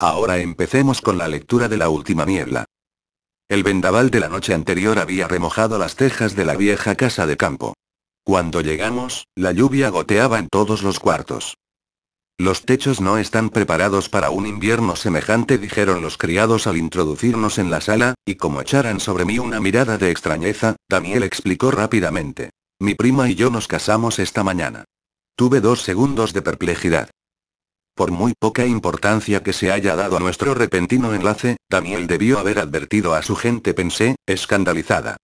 Ahora empecemos con la lectura de la última niebla. El vendaval de la noche anterior había remojado las tejas de la vieja casa de campo. Cuando llegamos, la lluvia goteaba en todos los cuartos. Los techos no están preparados para un invierno semejante, dijeron los criados al introducirnos en la sala, y como echaran sobre mí una mirada de extrañeza, Daniel explicó rápidamente. Mi prima y yo nos casamos esta mañana. Tuve dos segundos de perplejidad. Por muy poca importancia que se haya dado a nuestro repentino enlace, Daniel debió haber advertido a su gente, pensé, escandalizada.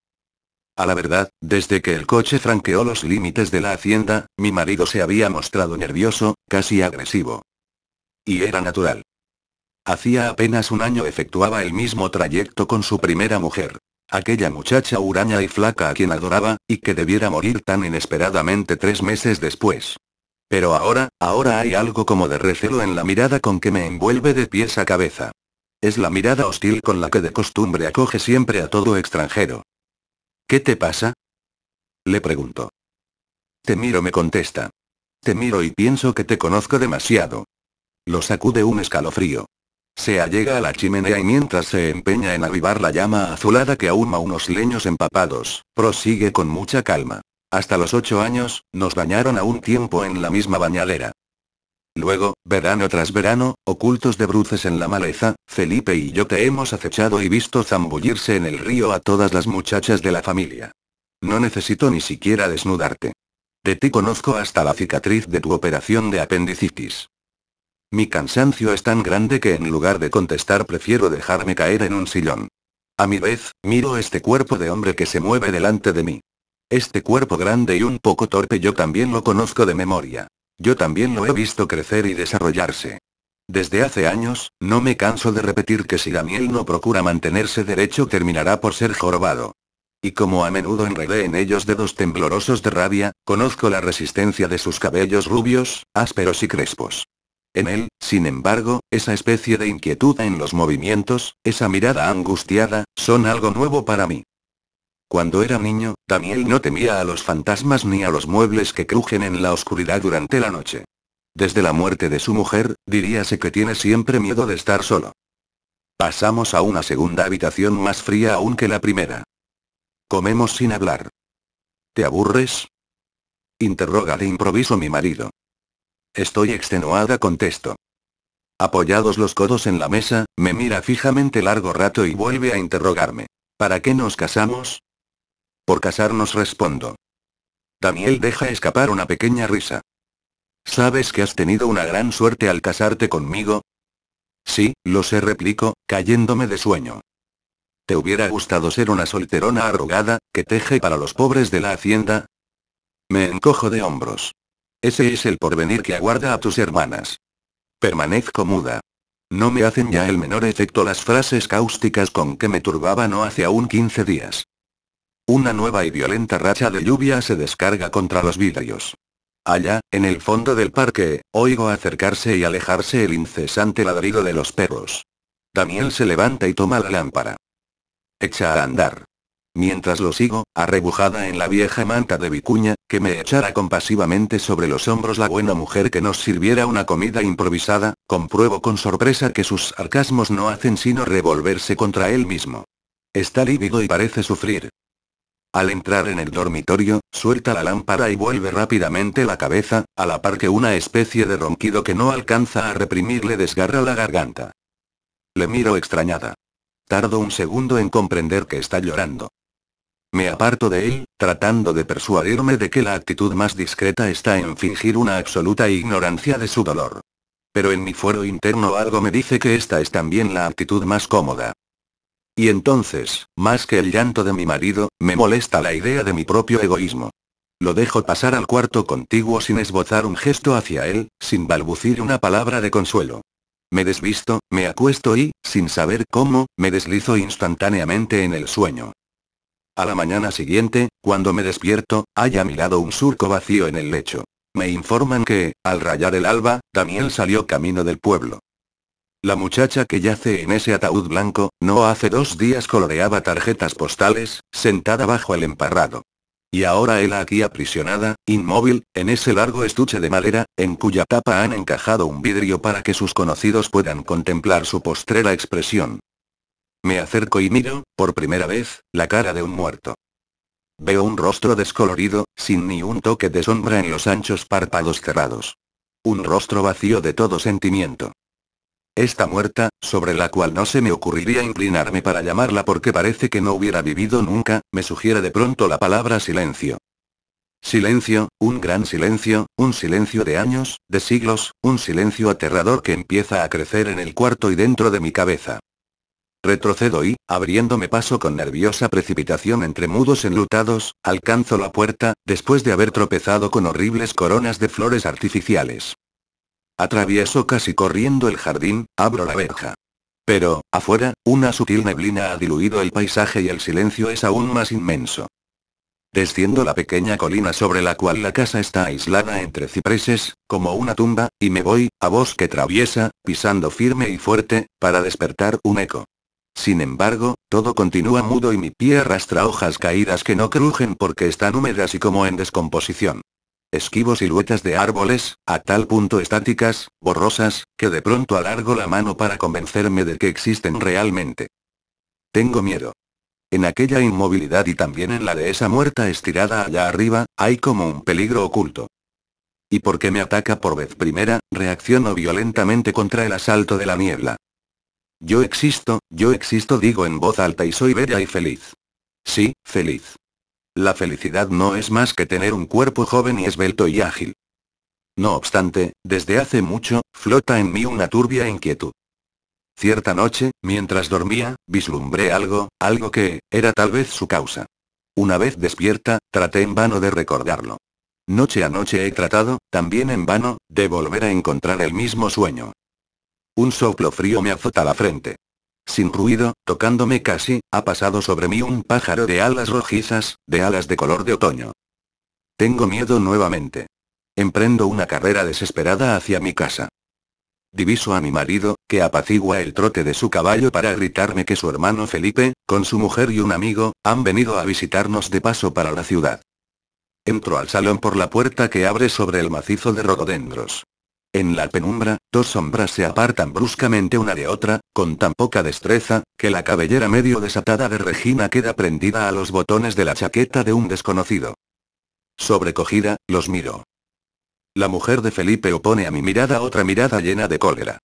A la verdad, desde que el coche franqueó los límites de la hacienda, mi marido se había mostrado nervioso, casi agresivo. Y era natural. Hacía apenas un año efectuaba el mismo trayecto con su primera mujer. Aquella muchacha huraña y flaca a quien adoraba, y que debiera morir tan inesperadamente tres meses después. Pero ahora, ahora hay algo como de recelo en la mirada con que me envuelve de pies a cabeza. Es la mirada hostil con la que de costumbre acoge siempre a todo extranjero. ¿Qué te pasa? Le pregunto. Te miro, me contesta. Te miro y pienso que te conozco demasiado. Lo sacude un escalofrío. Se allega a la chimenea y mientras se empeña en avivar la llama azulada que ahuma unos leños empapados, prosigue con mucha calma. Hasta los ocho años, nos bañaron a un tiempo en la misma bañadera. Luego, verano tras verano, ocultos de bruces en la maleza, Felipe y yo te hemos acechado y visto zambullirse en el río a todas las muchachas de la familia. No necesito ni siquiera desnudarte. De ti conozco hasta la cicatriz de tu operación de apendicitis. Mi cansancio es tan grande que en lugar de contestar prefiero dejarme caer en un sillón. A mi vez, miro este cuerpo de hombre que se mueve delante de mí. Este cuerpo grande y un poco torpe yo también lo conozco de memoria. Yo también lo he visto crecer y desarrollarse. Desde hace años, no me canso de repetir que si Daniel no procura mantenerse derecho terminará por ser jorobado. Y como a menudo enredé en ellos dedos temblorosos de rabia, conozco la resistencia de sus cabellos rubios, ásperos y crespos. En él, sin embargo, esa especie de inquietud en los movimientos, esa mirada angustiada, son algo nuevo para mí. Cuando era niño, Daniel no temía a los fantasmas ni a los muebles que crujen en la oscuridad durante la noche. Desde la muerte de su mujer, diríase que tiene siempre miedo de estar solo. Pasamos a una segunda habitación más fría aún que la primera. Comemos sin hablar. ¿Te aburres? Interroga de improviso mi marido. Estoy extenuada, contesto. Apoyados los codos en la mesa, me mira fijamente largo rato y vuelve a interrogarme. ¿Para qué nos casamos? Por casarnos respondo. Daniel deja escapar una pequeña risa. ¿Sabes que has tenido una gran suerte al casarte conmigo? Sí, lo sé, replico, cayéndome de sueño. ¿Te hubiera gustado ser una solterona arrogada, que teje para los pobres de la hacienda? Me encojo de hombros. Ese es el porvenir que aguarda a tus hermanas. Permanezco muda. No me hacen ya el menor efecto las frases cáusticas con que me turbaba no hace aún 15 días. Una nueva y violenta racha de lluvia se descarga contra los vidrios. Allá, en el fondo del parque, oigo acercarse y alejarse el incesante ladrido de los perros. Daniel se levanta y toma la lámpara. Echa a andar. Mientras lo sigo, arrebujada en la vieja manta de vicuña, que me echara compasivamente sobre los hombros la buena mujer que nos sirviera una comida improvisada, compruebo con sorpresa que sus sarcasmos no hacen sino revolverse contra él mismo. Está lívido y parece sufrir. Al entrar en el dormitorio, suelta la lámpara y vuelve rápidamente la cabeza, a la par que una especie de ronquido que no alcanza a reprimir le desgarra la garganta. Le miro extrañada. Tardo un segundo en comprender que está llorando. Me aparto de él, tratando de persuadirme de que la actitud más discreta está en fingir una absoluta ignorancia de su dolor. Pero en mi fuero interno algo me dice que esta es también la actitud más cómoda. Y entonces, más que el llanto de mi marido, me molesta la idea de mi propio egoísmo. Lo dejo pasar al cuarto contiguo sin esbozar un gesto hacia él, sin balbucir una palabra de consuelo. Me desvisto, me acuesto y, sin saber cómo, me deslizo instantáneamente en el sueño. A la mañana siguiente, cuando me despierto, hay a mi lado un surco vacío en el lecho. Me informan que, al rayar el alba, Daniel salió camino del pueblo. La muchacha que yace en ese ataúd blanco, no hace dos días coloreaba tarjetas postales, sentada bajo el emparrado. Y ahora él aquí aprisionada, inmóvil, en ese largo estuche de madera, en cuya tapa han encajado un vidrio para que sus conocidos puedan contemplar su postrera expresión. Me acerco y miro, por primera vez, la cara de un muerto. Veo un rostro descolorido, sin ni un toque de sombra en los anchos párpados cerrados. Un rostro vacío de todo sentimiento. Esta muerta, sobre la cual no se me ocurriría inclinarme para llamarla porque parece que no hubiera vivido nunca, me sugiere de pronto la palabra silencio. Silencio, un gran silencio, un silencio de años, de siglos, un silencio aterrador que empieza a crecer en el cuarto y dentro de mi cabeza. Retrocedo y, abriéndome paso con nerviosa precipitación entre mudos enlutados, alcanzo la puerta, después de haber tropezado con horribles coronas de flores artificiales. Atravieso casi corriendo el jardín, abro la verja. Pero, afuera, una sutil neblina ha diluido el paisaje y el silencio es aún más inmenso. Desciendo la pequeña colina sobre la cual la casa está aislada entre cipreses, como una tumba, y me voy, a bosque traviesa, pisando firme y fuerte, para despertar un eco. Sin embargo, todo continúa mudo y mi pie arrastra hojas caídas que no crujen porque están húmedas y como en descomposición esquivo siluetas de árboles, a tal punto estáticas, borrosas, que de pronto alargo la mano para convencerme de que existen realmente. Tengo miedo. En aquella inmovilidad y también en la de esa muerta estirada allá arriba, hay como un peligro oculto. Y porque me ataca por vez primera, reacciono violentamente contra el asalto de la niebla. Yo existo, yo existo, digo en voz alta y soy bella y feliz. Sí, feliz. La felicidad no es más que tener un cuerpo joven y esbelto y ágil. No obstante, desde hace mucho, flota en mí una turbia inquietud. Cierta noche, mientras dormía, vislumbré algo, algo que, era tal vez su causa. Una vez despierta, traté en vano de recordarlo. Noche a noche he tratado, también en vano, de volver a encontrar el mismo sueño. Un soplo frío me azota la frente sin ruido, tocándome casi, ha pasado sobre mí un pájaro de alas rojizas, de alas de color de otoño. Tengo miedo nuevamente. Emprendo una carrera desesperada hacia mi casa. Diviso a mi marido, que apacigua el trote de su caballo para gritarme que su hermano Felipe, con su mujer y un amigo, han venido a visitarnos de paso para la ciudad. Entro al salón por la puerta que abre sobre el macizo de rododendros. En la penumbra, dos sombras se apartan bruscamente una de otra, con tan poca destreza, que la cabellera medio desatada de Regina queda prendida a los botones de la chaqueta de un desconocido. Sobrecogida, los miro. La mujer de Felipe opone a mi mirada otra mirada llena de cólera.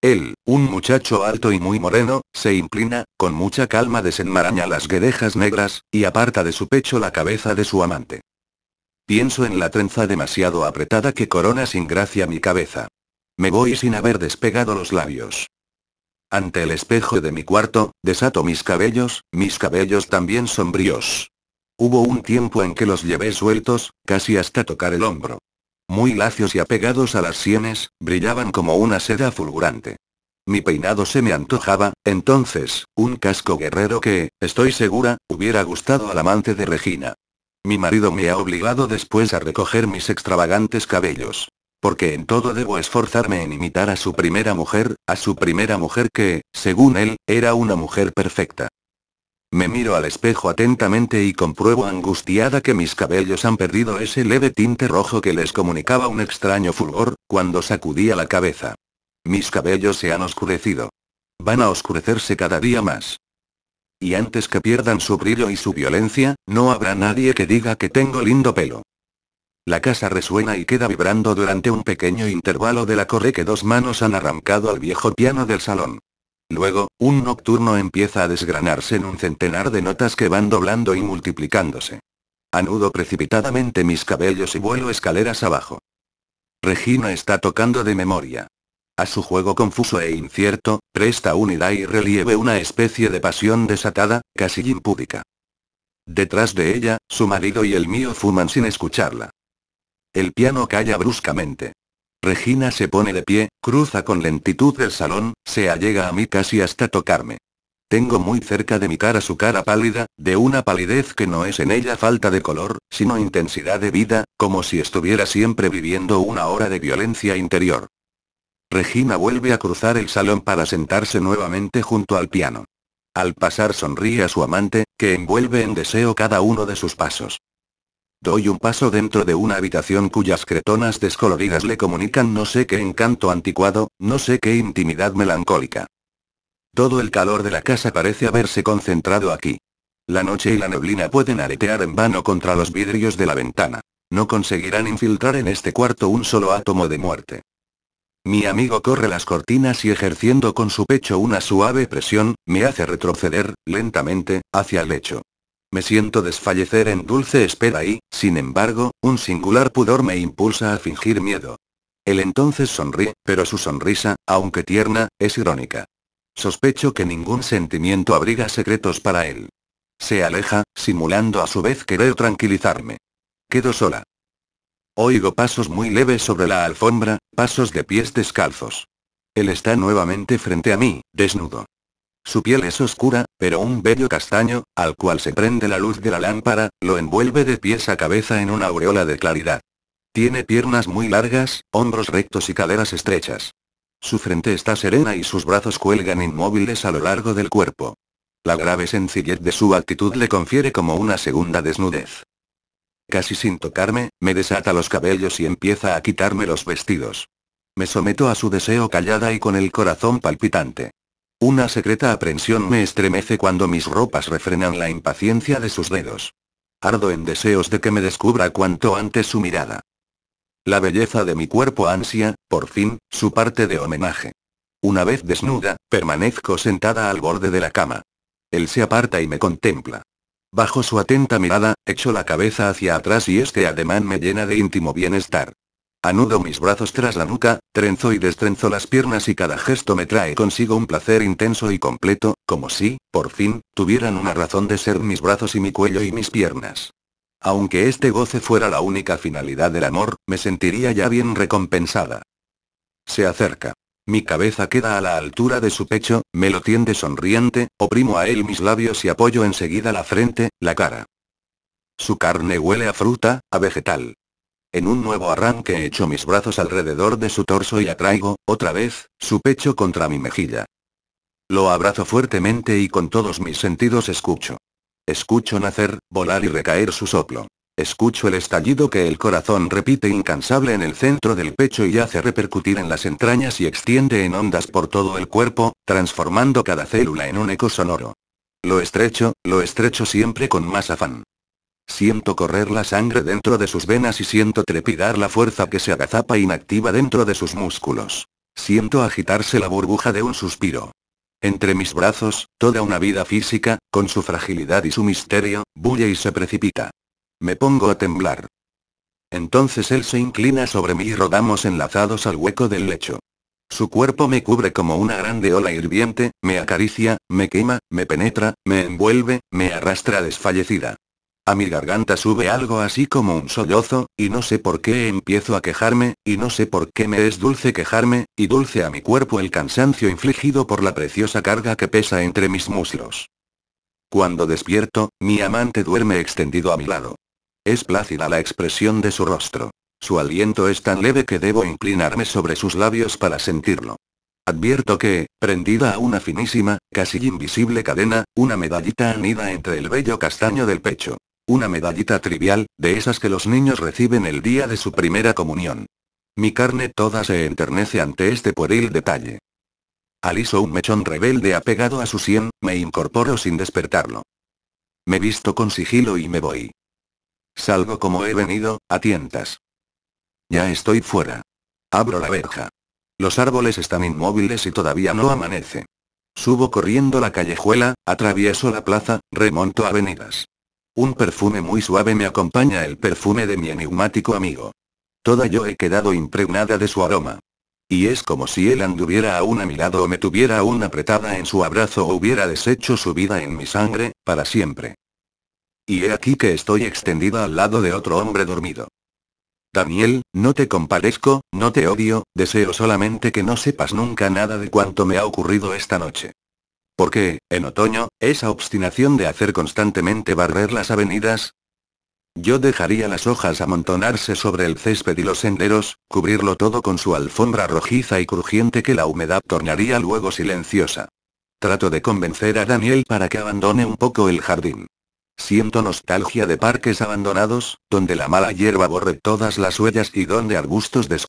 Él, un muchacho alto y muy moreno, se inclina, con mucha calma desenmaraña las guedejas negras, y aparta de su pecho la cabeza de su amante. Pienso en la trenza demasiado apretada que corona sin gracia mi cabeza. Me voy sin haber despegado los labios. Ante el espejo de mi cuarto, desato mis cabellos, mis cabellos también sombríos. Hubo un tiempo en que los llevé sueltos, casi hasta tocar el hombro. Muy lacios y apegados a las sienes, brillaban como una seda fulgurante. Mi peinado se me antojaba, entonces, un casco guerrero que, estoy segura, hubiera gustado al amante de Regina. Mi marido me ha obligado después a recoger mis extravagantes cabellos. Porque en todo debo esforzarme en imitar a su primera mujer, a su primera mujer que, según él, era una mujer perfecta. Me miro al espejo atentamente y compruebo angustiada que mis cabellos han perdido ese leve tinte rojo que les comunicaba un extraño fulgor, cuando sacudía la cabeza. Mis cabellos se han oscurecido. Van a oscurecerse cada día más y antes que pierdan su brillo y su violencia, no habrá nadie que diga que tengo lindo pelo. La casa resuena y queda vibrando durante un pequeño intervalo de la corre que dos manos han arrancado al viejo piano del salón. Luego, un nocturno empieza a desgranarse en un centenar de notas que van doblando y multiplicándose. Anudo precipitadamente mis cabellos y vuelo escaleras abajo. Regina está tocando de memoria. A su juego confuso e incierto, presta unidad y relieve una especie de pasión desatada, casi impúdica. Detrás de ella, su marido y el mío fuman sin escucharla. El piano calla bruscamente. Regina se pone de pie, cruza con lentitud el salón, se allega a mí casi hasta tocarme. Tengo muy cerca de mi cara su cara pálida, de una palidez que no es en ella falta de color, sino intensidad de vida, como si estuviera siempre viviendo una hora de violencia interior. Regina vuelve a cruzar el salón para sentarse nuevamente junto al piano. Al pasar sonríe a su amante, que envuelve en deseo cada uno de sus pasos. Doy un paso dentro de una habitación cuyas cretonas descoloridas le comunican no sé qué encanto anticuado, no sé qué intimidad melancólica. Todo el calor de la casa parece haberse concentrado aquí. La noche y la neblina pueden aretear en vano contra los vidrios de la ventana. No conseguirán infiltrar en este cuarto un solo átomo de muerte. Mi amigo corre las cortinas y ejerciendo con su pecho una suave presión, me hace retroceder, lentamente, hacia el lecho. Me siento desfallecer en dulce espera y, sin embargo, un singular pudor me impulsa a fingir miedo. Él entonces sonríe, pero su sonrisa, aunque tierna, es irónica. Sospecho que ningún sentimiento abriga secretos para él. Se aleja, simulando a su vez querer tranquilizarme. Quedo sola. Oigo pasos muy leves sobre la alfombra, pasos de pies descalzos. Él está nuevamente frente a mí, desnudo. Su piel es oscura, pero un bello castaño, al cual se prende la luz de la lámpara, lo envuelve de pies a cabeza en una aureola de claridad. Tiene piernas muy largas, hombros rectos y caderas estrechas. Su frente está serena y sus brazos cuelgan inmóviles a lo largo del cuerpo. La grave sencillez de su actitud le confiere como una segunda desnudez casi sin tocarme, me desata los cabellos y empieza a quitarme los vestidos. Me someto a su deseo callada y con el corazón palpitante. Una secreta aprensión me estremece cuando mis ropas refrenan la impaciencia de sus dedos. Ardo en deseos de que me descubra cuanto antes su mirada. La belleza de mi cuerpo ansia, por fin, su parte de homenaje. Una vez desnuda, permanezco sentada al borde de la cama. Él se aparta y me contempla. Bajo su atenta mirada, echo la cabeza hacia atrás y este ademán me llena de íntimo bienestar. Anudo mis brazos tras la nuca, trenzo y destrenzo las piernas y cada gesto me trae consigo un placer intenso y completo, como si, por fin, tuvieran una razón de ser mis brazos y mi cuello y mis piernas. Aunque este goce fuera la única finalidad del amor, me sentiría ya bien recompensada. Se acerca. Mi cabeza queda a la altura de su pecho, me lo tiende sonriente, oprimo a él mis labios y apoyo enseguida la frente, la cara. Su carne huele a fruta, a vegetal. En un nuevo arranque echo mis brazos alrededor de su torso y atraigo, otra vez, su pecho contra mi mejilla. Lo abrazo fuertemente y con todos mis sentidos escucho. Escucho nacer, volar y recaer su soplo. Escucho el estallido que el corazón repite incansable en el centro del pecho y hace repercutir en las entrañas y extiende en ondas por todo el cuerpo, transformando cada célula en un eco sonoro. Lo estrecho, lo estrecho siempre con más afán. Siento correr la sangre dentro de sus venas y siento trepidar la fuerza que se agazapa inactiva dentro de sus músculos. Siento agitarse la burbuja de un suspiro. Entre mis brazos, toda una vida física, con su fragilidad y su misterio, bulle y se precipita. Me pongo a temblar. Entonces él se inclina sobre mí y rodamos enlazados al hueco del lecho. Su cuerpo me cubre como una grande ola hirviente, me acaricia, me quema, me penetra, me envuelve, me arrastra desfallecida. A mi garganta sube algo así como un sollozo, y no sé por qué empiezo a quejarme, y no sé por qué me es dulce quejarme, y dulce a mi cuerpo el cansancio infligido por la preciosa carga que pesa entre mis muslos. Cuando despierto, mi amante duerme extendido a mi lado. Es plácida la expresión de su rostro. Su aliento es tan leve que debo inclinarme sobre sus labios para sentirlo. Advierto que, prendida a una finísima, casi invisible cadena, una medallita anida entre el bello castaño del pecho. Una medallita trivial, de esas que los niños reciben el día de su primera comunión. Mi carne toda se enternece ante este pueril detalle. Aliso un mechón rebelde apegado a su sien, me incorporo sin despertarlo. Me visto con sigilo y me voy. Salgo como he venido, a tientas. Ya estoy fuera. Abro la verja. Los árboles están inmóviles y todavía no amanece. Subo corriendo la callejuela, atravieso la plaza, remonto avenidas. Un perfume muy suave me acompaña el perfume de mi enigmático amigo. Toda yo he quedado impregnada de su aroma. Y es como si él anduviera aún a mi lado o me tuviera aún apretada en su abrazo o hubiera deshecho su vida en mi sangre, para siempre. Y he aquí que estoy extendida al lado de otro hombre dormido. Daniel, no te comparezco, no te odio, deseo solamente que no sepas nunca nada de cuanto me ha ocurrido esta noche. Porque, en otoño, esa obstinación de hacer constantemente barrer las avenidas? Yo dejaría las hojas amontonarse sobre el césped y los senderos, cubrirlo todo con su alfombra rojiza y crujiente que la humedad tornaría luego silenciosa. Trato de convencer a Daniel para que abandone un poco el jardín. Siento nostalgia de parques abandonados, donde la mala hierba borre todas las huellas y donde arbustos